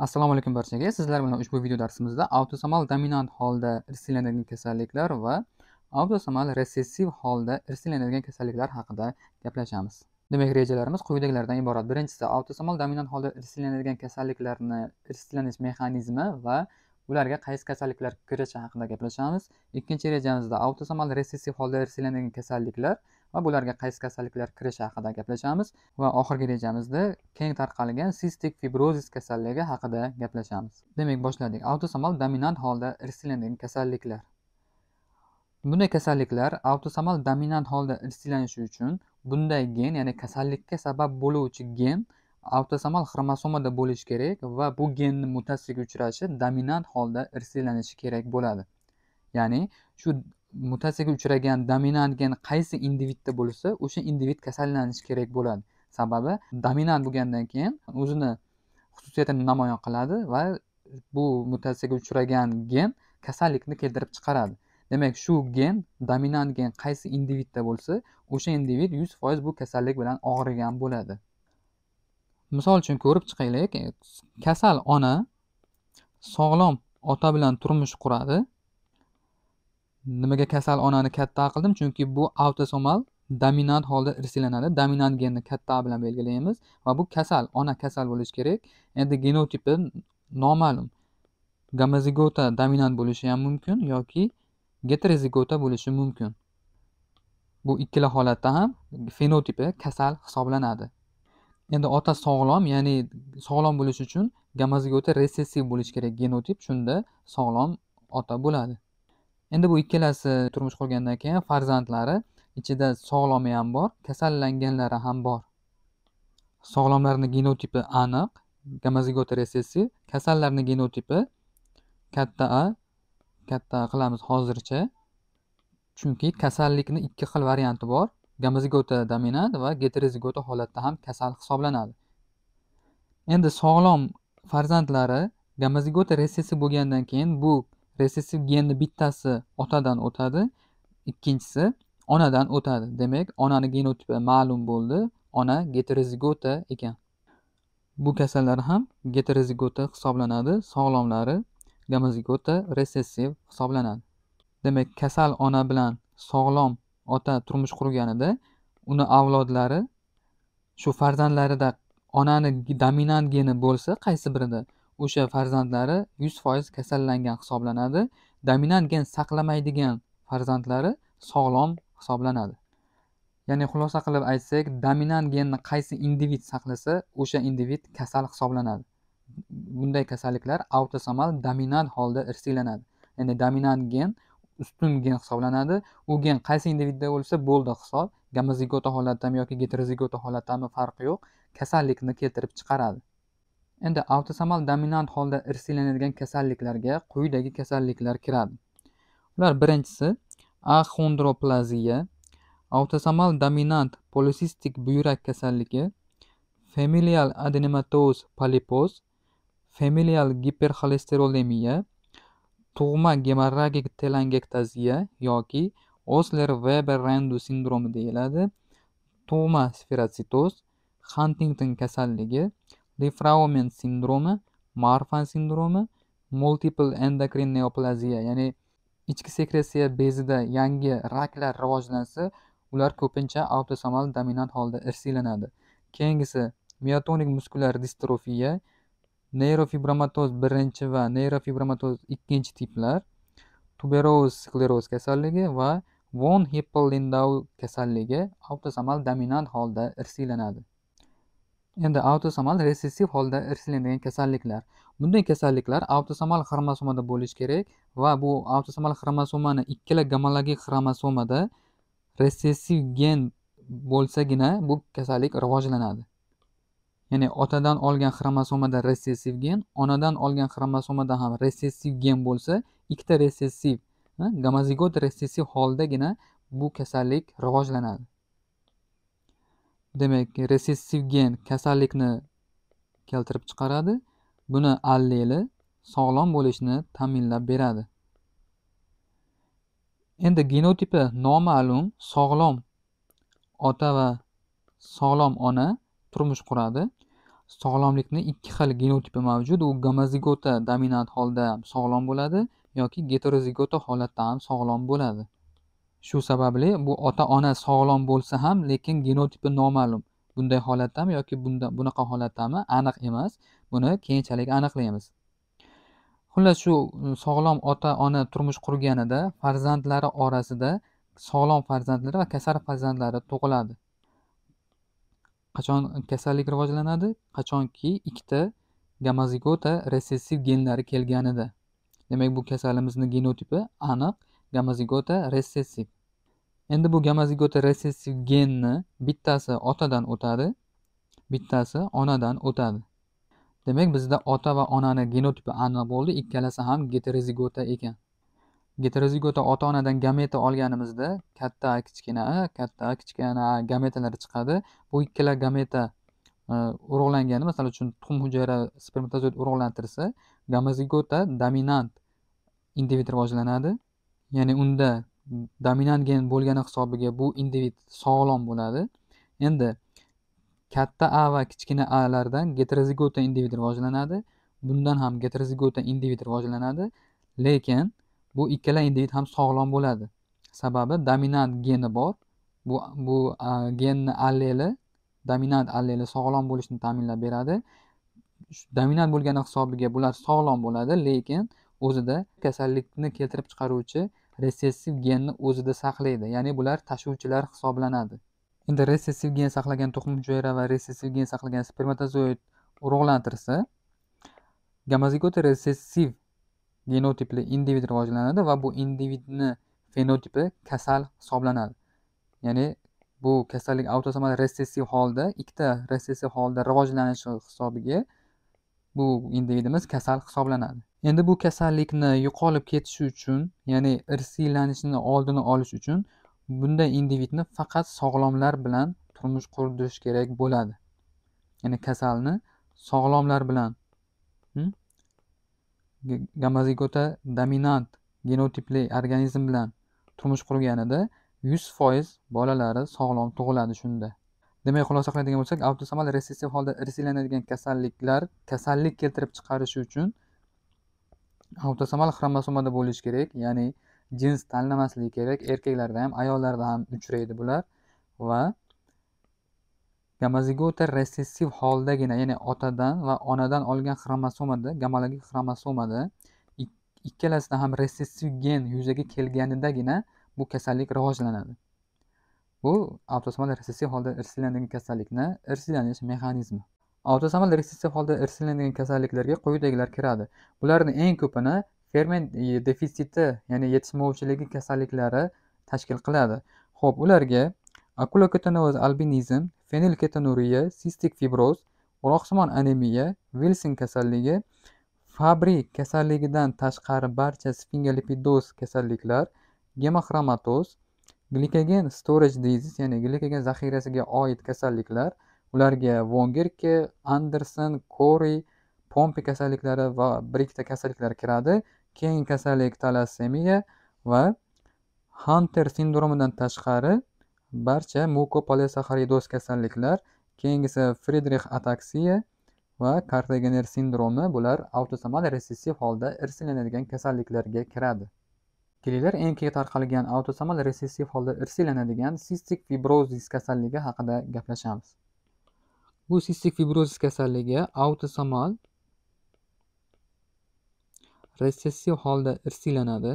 assalomu alaykum barchaga sizlar bilan ushbu video darsimizda avtosomal dominant holda irsillanadigan kasalliklar va avtosomal ressessiv holda irsillanadigan kasalliklar haqida gaplashamiz demak rejalarimiz quyidagilardan iborat birinchisi avtosomal dominant holda irsillanadigan kasalliklarni irsillanish mexanizmi va ularga qaysi kasalliklar kirishi haqida gaplashamiz ikkinchi rejamizda avtosomal resessiv holda irsillanadigan kasalliklar va bularga qaysi kasalliklar kirishi haqida gaplashamiz va oxirgi rejamizda keng tarqalgan sistik fibrozis kasalligi haqida gaplashamiz demak boshladik avtosomal dominant holda irsilanadigan kasalliklar bunday kasalliklar avtosomal dominant holda irsilanishi uchun bunday gen ya'ni kasallikka sabab bo'luvchi gen avtosomal xromosomada bo'lishi kerak va bu genni mutatsiyaga uchrashi dominant holda irsiylanishi kerak bo'ladi ya'ni shu mutatsiyaga uchragan dominant gen qaysi individda bo'lsa o'sha individ kasallanishi kerak bo'ladi sababi dominant bo'lgandan keyin o'zini xususiyatini namoyon qiladi va bu mutatsiyaga uchragan gen kasallikni keltirib chiqaradi demak shu gen dominant gen qaysi individda bo'lsa o'sha individ yuz foiz bu kasallik bilan og'rigan bo'ladi misol uchun ko'rib chiqaylik kasal ona sog'lom ota bilan turmush quradi nimaga kasal onani katta qildim chunki bu avtosomal dominant holda irsilanadi dominant genni katta bilan belgilaymiz va bu kasal ona kasal bo'lishi kerak endi genotipi noma'lum gamozigota dominant bo'lishi ham mumkin yoki geterozigota bo'lishi mumkin bu ikkala holatda ham fenotipi kasal hisoblanadi endi ota sog'lom ya'ni sog'lom bo'lishi uchun gamozigota resessiv bo'lishi kerak genotip shunda sog'lom ota bo'ladi endi bu ikkalasi turmush qurgandan keyin farzandlari ichida sog'lomi ham bor kasallanganlari ham bor sog'lomlarni genotipi aniq gamazigota ressessiv kasallarni genotipi katta a katta qilamiz hozircha chunki kasallikni ikki xil varianti bor gamazigota dominant va geterozigota holatda ham kasal hisoblanadi endi sog'lom farzandlari gamazigota ressessiv bo'lgandan keyin bu resessiv genni bittasi otadan o'tadi ikkinchisi onadan o'tadi demak onani genotipi ma'lum bo'ldi ona geterozigota ekan bu kasallar ham geterozigota hisoblanadi sog'lomlari gomozigota resessiv hisoblanadi demak kasal ona bilan sog'lom ota turmush qurganida uni avlodlari shu farzandlarida onani dominant geni bo'lsa qaysi birida o'sha farzandlari yuz foiz kasallangan hisoblanadi dominant gen saqlamaydigan farzandlari sog'lom hisoblanadi ya'ni xulosa qilib aytsak dominant genni qaysi individ saqlasa o'sha individ kasal hisoblanadi bunday kasalliklar avtosomal dominant holda irsiylanadi ya'ni dominant gen ustun gen hisoblanadi u gen qaysi individda bo'lsa bo'ldi hisob gamozigota holatdami yoki geterozigota holatdami farqi yo'q kasallikni keltirib chiqaradi endi avtosomal dominant holda irsiylanadigan kasalliklarga quyidagi kasalliklar kiradi ular birinchisi axondroplaziya avtosomal dominant polisistik buyrak kasalligi familial adenomatoz polipoz familial giperxolesterolemiya tug'ma gemorragik telangektaziya yoki osler weber rendu sindromi deyiladi tug'ma sferotsitoz huntington kasalligi Refraumen sindromi, Marfan sindromi, multiple endokrin neoplaziya, ya'ni ichki sekretsiya bezida yangi raklar rivojlansa, ular ko'pincha avtosomal dominant holda irsiylanadi. Keyingisi miotonik muskular distrofiya, neyrofibromatoz birinchi va neyrofibromatoz ikkinchi tiplar, tuberoz skleroz kasalligi va von Hippel-Lindau kasalligi avtosomal dominant holda irsiylanadi. endi avtosomal resessiv holda rivslanadigan kasalliklar bunday kasalliklar avtosomal xromosomada bo'lishi kerak va bu avtosomal xromosomani ikkala gomologik xromosomada resessiv gen bo'lsagina bu kasallik rivojlanadi ya'ni otadan olgan xromosomada resessiv gen onadan olgan xromosomada ham resessiv gen bo'lsa ikkita resessiv gomozigot resessiv holdagina bu kasallik rivojlanadi demak resessiv gen kasallikni keltirib chiqaradi buni alleli sog'lom bo'lishni ta'minlab beradi endi genotipi noma'lum sog'lom ota va sog'lom ona turmush quradi sog'lomlikni ikki xil genotipi mavjud u gomozigota dominant holda sog'lom bo'ladi yoki heterozigota holatda ham sog'lom bo'ladi shu sababli bu ota ona sog'lom bo'lsa ham lekin genotipi noma'lum bunday holatdami yoki bunda bunaqa holatdami aniq emas buni keyinchalik aniqlaymiz xullas shu e, sog'lom ota ona turmush qurganida farzandlari orasida sog'lom farzandlari va kasal farzandlari tug'iladi qachon kasallik rivojlanadi qachonki ikkita gamazigota resessiv genlari kelganida demak bu kasalimizni genotipi aniq gamazigota resessiv endi bu gamazigota resessiv genni bittasi otadan o'tadi bittasi onadan o'tadi demak bizda ota va onani genotipi aniq bo'ldi ikkalasi ham heterozigota ekan heterozigota ota onadan gameta olganimizda katta a kichkina a katta a kichkina a gametalar chiqadi bu ikkala gameta e, urug'langani masalan uchun tuxum hujayra spermatozoid urug'lantirsa gamazigota dominant individ rivojlanadi ya'ni unda dominant gen bo'lgani hisobiga bu individ sog'lom bo'ladi endi katta a va kichkina a lardan getrozigota individ rivojlanadi bundan ham getrozigota individ rivojlanadi lekin bu ikkala individ ham sog'lom bo'ladi sababi dominant geni bor bu bu genni alleli dominant alleli sog'lom bo'lishni ta'minlab beradi dominant bo'lgani hisobiga bular sog'lom bo'ladi lekin o'zida kasallikni keltirib chiqaruvchi resessiv genni o'zida saqlaydi ya'ni bular tashuvchilar hisoblanadi endi resessiv gen saqlagan tuxum hujayra va resessiv gen saqlagan spermatozoid urug'lantirsa gamazigota resessiv genotipli individ rivojlanadi va bu individni fenotipi kasal hisoblanadi ya'ni bu kasallik autosomal resessiv holda ikkita resessiv holda rivojlanishi hisobiga bu individimiz kasal hisoblanadi endi bu kasallikni yo'qolib ketishi uchun ya'ni irsiylanishni oldini olish uchun bunday individni faqat sog'lomlar bilan turmush qurish kerak bo'ladi ya'ni kasalni sog'lomlar bilan hmm? gamazigota dominant genotipli organizm bilan turmush qurganida yuz foiz bolalari sog'lom tug'iladi shunda demak xulosa qiladigan bo'lsak avtosomal resessiv holda irsiylanadigan kasalliklar kasallik keltirib chiqarishi uchun avtosomal xromosomada bo'lishi kerak ya'ni jins tanlamasligi kerak erkaklarda ham ayollarda ham uchraydi bular va gamazigota resessiv holdagina ya'ni otadan va onadan olgan xromosomada gamalogik xromosomada ikkalasida ham resessiv gen yuzaga kelganidagina bu kasallik rivojlanadi bu avtosomal resessiv holda irsillanadigan kasallikni irsiylanish mexanizmi avtosomal resessiv holda irsillanadigan kasalliklarga quyidagilar kiradi bularni eng ko'pini ferment e, defitsiti ya'ni yetishmovchiligi kasalliklari tashkil qiladi ho'p ularga akuloketinoz albinizm fenilketonuriya sistik fibroz uloqsimon anemiya vilson kasalligi fabri kasalligidan tashqari barcha sfingolipidoz kasalliklar gemoxromatoz glikogen storage disease ya'ni glikogen zaxirasiga oid kasalliklar ularga vongerke anderson kori pompe kasalliklari va brikta kasalliklari kiradi keyingi kasallik talassemiya va hanter sindromidan tashqari barcha mukopoliosaxaridoz kasalliklar keyingisi fridrix ataksiya va kartagener sindromi bular avtosomal resessiv holda irsiylanadigan kasalliklarga kiradi kelinglar eng keng tarqalgan avtosomal resessiv holda irsiylanadigan sistik fibrozis kasalligi haqida gaplashamiz bu sistik fibrozis kasalligi autosomal retsessiv holda irsiylanadi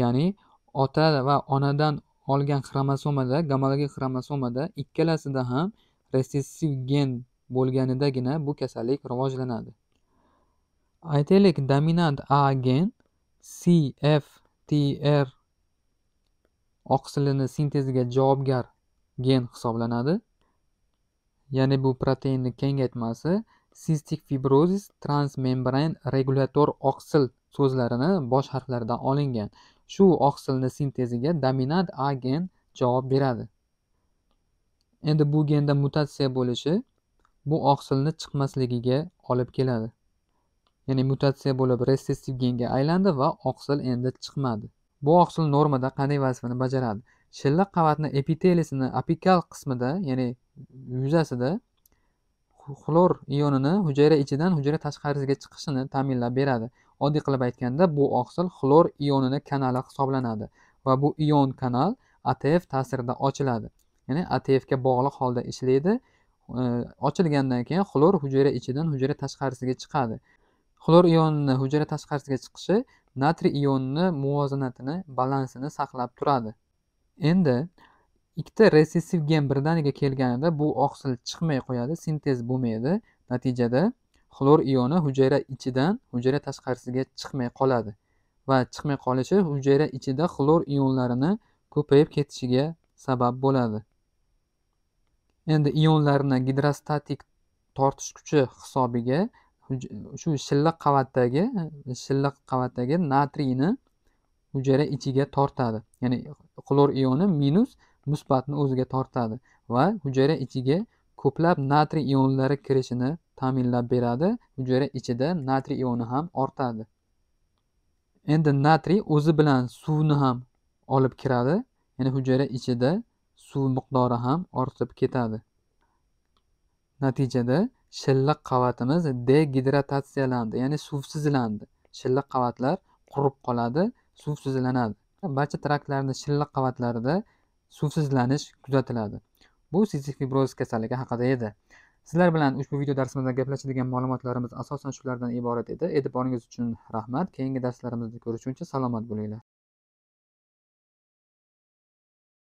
ya'ni ota va onadan olgan xromosomada gomologik xromosomada ikkalasida ham retsessiv gen bo'lganidagina bu kasallik rivojlanadi aytaylik dominant a gen cftr oqsilini sinteziga javobgar gen hisoblanadi. Ya'ni bu proteinni kengaytmasi sistik fibrozis transmembran regulyator oqsil so'zlarini bosh harflaridan olingan. Shu oqsilni sinteziga dominant A gen javob beradi. Endi bu genda mutatsiya bo'lishi bu oqsilni chiqmasligiga olib keladi. Ya'ni mutatsiya bo'lib resessiv genga aylandi va oqsil endi chiqmadi. Bu oqsil normada qanday vazifani bajaradi? shilliq qavatni epitelisini apikal qismida ya'ni yuzasida xlor ionini hujayra ichidan hujayra tashqarisiga chiqishini ta'minlab beradi oddiy qilib aytganda bu oqsil xlor ionini kanali hisoblanadi va bu ion kanal atf ta'sirida ochiladi ya'ni atfga bog'liq holda ishlaydi e, ochilgandan keyin xlor hujayra ichidan hujayra tashqarisiga chiqadi xlor ionini hujayra tashqarisiga chiqishi natriy ionini muvozanatini balansini saqlab turadi endi ikkita resessiv gen birdaniga kelganida bu oqsil chiqmay qo'yadi sintez bo'lmaydi natijada xlor ioni hujayra ichidan hujayra tashqarisiga chiqmay qoladi va chiqmay qolishi hujayra ichida xlor ionlarini ko'payib ketishiga sabab bo'ladi endi ionlarni gidrostatik tortish kuchi hisobiga shu shilliq qavatdagi shilliq qavatdagi natriyni hujayra ichiga tortadi ya'ni xlor ioni minus musbatni o'ziga tortadi va hujayra ichiga ko'plab natriy ionlari kirishini ta'minlab beradi hujayra ichida natriy ioni ham ortadi endi natriy o'zi bilan suvni ham olib kiradi ya'ni hujayra ichida suv miqdori ham ortib ketadi natijada shilliq qavatimiz degidratatsiyalandi ya'ni suvsizlandi shilliq qavatlar qurib qoladi suvsizlanadi barcha traktlarni shilliq qavatlarida suvsizlanish kuzatiladi bu sizifik fibroz kasalligi haqida edi sizlar bilan ushbu video darsimizda gaplashadigan ma'lumotlarimiz asosan shulardan iborat edi e'tiboringiz uchun rahmat keyingi darslarimizda ko'rishguncha salomat bo'linglar